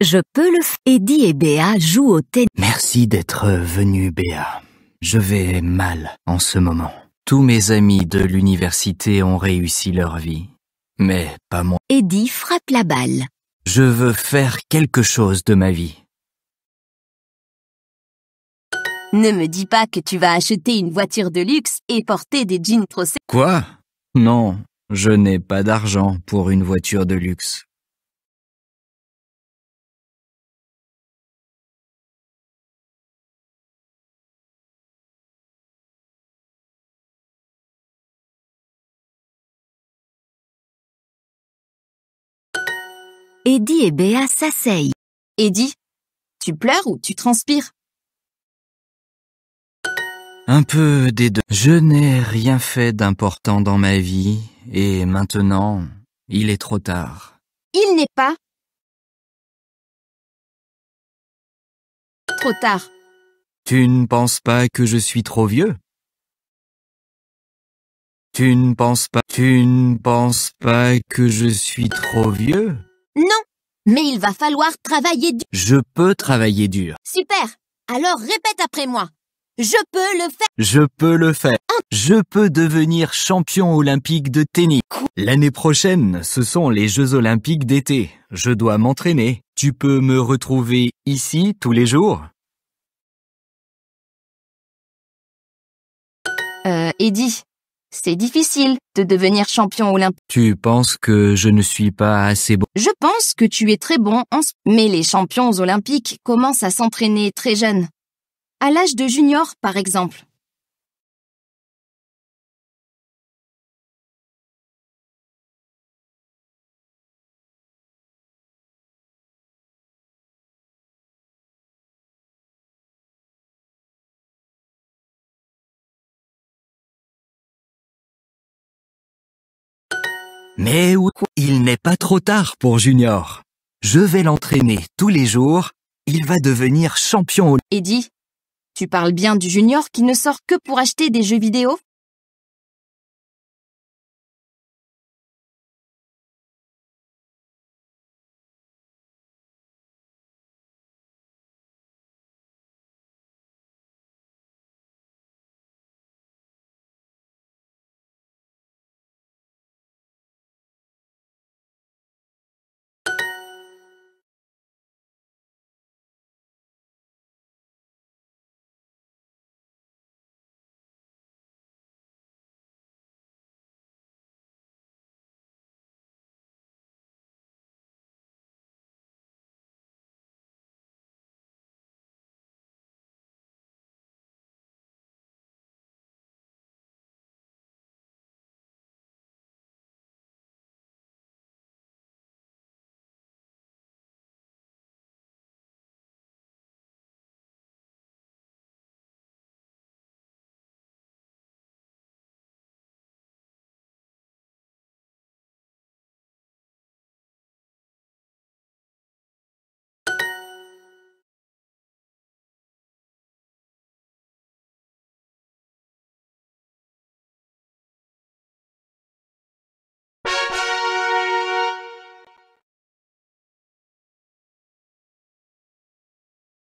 Je peux le faire. Eddie et Béa jouent au tennis. Merci d'être venu, Béa. Je vais mal en ce moment. Tous mes amis de l'université ont réussi leur vie. Mais pas moi. Eddie frappe la balle. Je veux faire quelque chose de ma vie. Ne me dis pas que tu vas acheter une voiture de luxe et porter des jeans trop Quoi Non, je n'ai pas d'argent pour une voiture de luxe. Eddie et Béa s'asseyent. Eddie, tu pleures ou tu transpires Un peu des deux. Je n'ai rien fait d'important dans ma vie et maintenant, il est trop tard. Il n'est pas trop tard. Tu ne penses pas que je suis trop vieux Tu ne penses pas Tu ne penses pas que je suis trop vieux non, mais il va falloir travailler dur. Je peux travailler dur. Super. Alors répète après moi. Je peux le faire. Je peux le faire. Je peux devenir champion olympique de tennis. L'année prochaine, ce sont les Jeux olympiques d'été. Je dois m'entraîner. Tu peux me retrouver ici tous les jours Euh, Eddie, c'est difficile de devenir champion olympique. Tu penses que je ne suis pas assez bon Je pense que tu es très bon en mais les champions olympiques commencent à s'entraîner très jeunes. À l'âge de junior, par exemple. Mais il n'est pas trop tard pour Junior. Je vais l'entraîner tous les jours, il va devenir champion. Eddie, tu parles bien du Junior qui ne sort que pour acheter des jeux vidéo